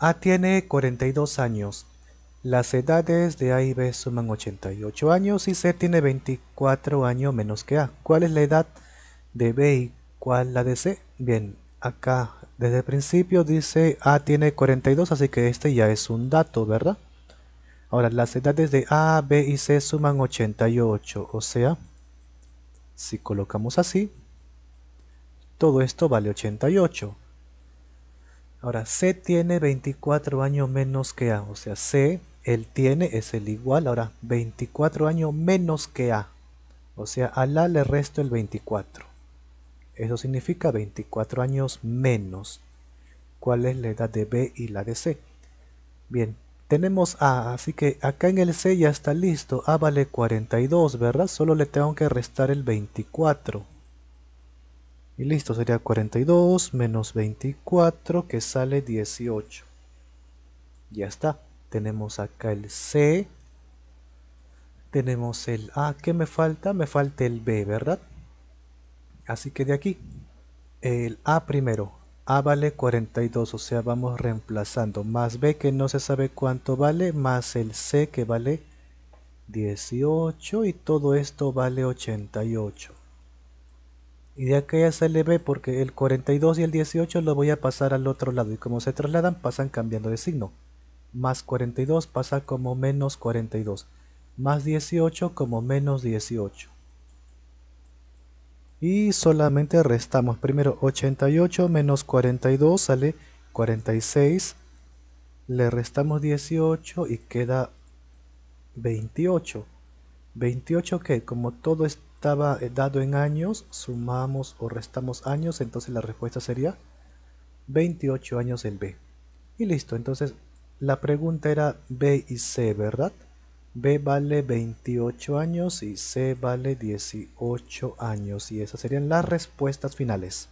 A ah, tiene 42 años. Las edades de A y B suman 88 años y C tiene 24 años menos que A. ¿Cuál es la edad de B y cuál la de C? Bien, acá desde el principio dice A tiene 42, así que este ya es un dato, ¿verdad? Ahora, las edades de A, B y C suman 88, o sea, si colocamos así, todo esto vale 88. Ahora, C tiene 24 años menos que A. O sea, C, él tiene, es el igual. Ahora, 24 años menos que A. O sea, a la le resto el 24. Eso significa 24 años menos. ¿Cuál es la edad de B y la de C? Bien, tenemos A, así que acá en el C ya está listo. A vale 42, ¿verdad? Solo le tengo que restar el 24. Y listo, sería 42 menos 24 que sale 18. Ya está. Tenemos acá el C. Tenemos el A. ¿Qué me falta? Me falta el B, ¿verdad? Así que de aquí. El A primero. A vale 42, o sea, vamos reemplazando. Más B que no se sabe cuánto vale, más el C que vale 18 y todo esto vale 88 y de ya se le ve porque el 42 y el 18 lo voy a pasar al otro lado y como se trasladan pasan cambiando de signo. Más 42 pasa como menos 42, más 18 como menos 18. Y solamente restamos primero 88 menos 42 sale 46, le restamos 18 y queda 28. 28 que como todo es estaba eh, dado en años, sumamos o restamos años, entonces la respuesta sería 28 años el B. Y listo, entonces la pregunta era B y C, ¿verdad? B vale 28 años y C vale 18 años. Y esas serían las respuestas finales.